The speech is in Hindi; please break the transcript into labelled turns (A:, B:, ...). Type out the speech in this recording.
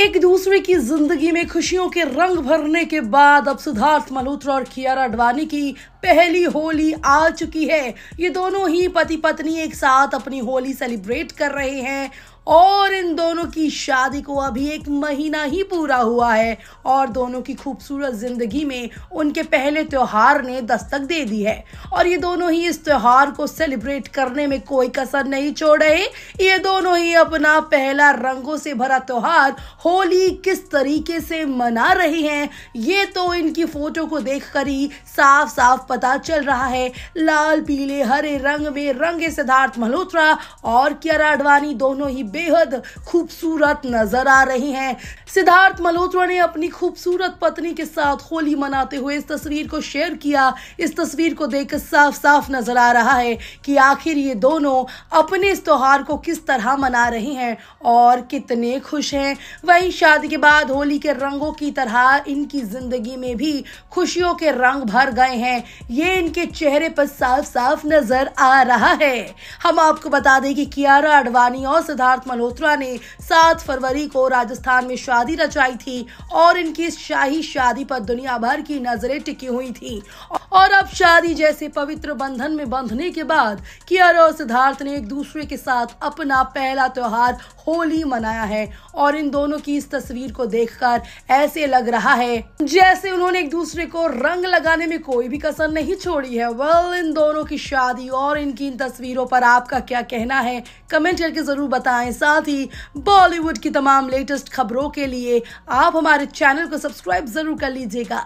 A: एक दूसरे की जिंदगी में खुशियों के रंग भरने के बाद अब सिद्धार्थ मल्होत्रा और कियारा अडवाणी की पहली होली आ चुकी है ये दोनों ही पति पत्नी एक साथ अपनी होली सेलिब्रेट कर रहे हैं और इन दोनों की शादी को अभी एक महीना ही पूरा हुआ है और दोनों की खूबसूरत ज़िंदगी में उनके पहले त्योहार ने दस्तक दे दी है और ये दोनों ही इस त्योहार को सेलिब्रेट करने में कोई कसर नहीं छोड़ रहे ये दोनों ही अपना पहला रंगों से भरा त्योहार होली किस तरीके से मना रहे हैं ये तो इनकी फोटो को देख ही साफ साफ पता चल रहा है लाल पीले हरे रंग में रंगे सिद्धार्थ मल्होत्रा और किरा अडवाणी दोनों ही बेहद खूबसूरत नजर आ रही हैं सिद्धार्थ मल्होत्रा ने अपनी खूबसूरत पत्नी के साथ होली मनाते हुए इस तस्वीर को शेयर किया इस तस्वीर को देख साफ साफ नजर आ रहा है कि आखिर ये दोनों अपने इस त्यौहार को किस तरह मना रहे हैं और कितने खुश हैं वहीं शादी के बाद होली के रंगों की तरह इनकी जिंदगी में भी खुशियों के रंग भर गए हैं ये इनके चेहरे पर साफ साफ नजर आ रहा है हम आपको बता दें कि कियारा अडवाणी और सिद्धार्थ मल्होत्रा ने 7 फरवरी को राजस्थान में शादी रचाई थी और इनकी शाही शादी पर दुनिया भर की नजरें टिकी हुई थी और अब शादी जैसे पवित्र बंधन में बंधने के बाद कियर और सिद्धार्थ ने एक दूसरे के साथ अपना पहला त्योहार होली मनाया है और इन दोनों की इस तस्वीर को देखकर ऐसे लग रहा है जैसे उन्होंने एक दूसरे को रंग लगाने में कोई भी कसर नहीं छोड़ी है वेल इन दोनों की शादी और इनकी इन तस्वीरों पर आपका क्या कहना है कमेंट करके जरूर बताएं साथ ही बॉलीवुड की तमाम लेटेस्ट खबरों के लिए आप हमारे चैनल को सब्सक्राइब जरूर कर लीजिएगा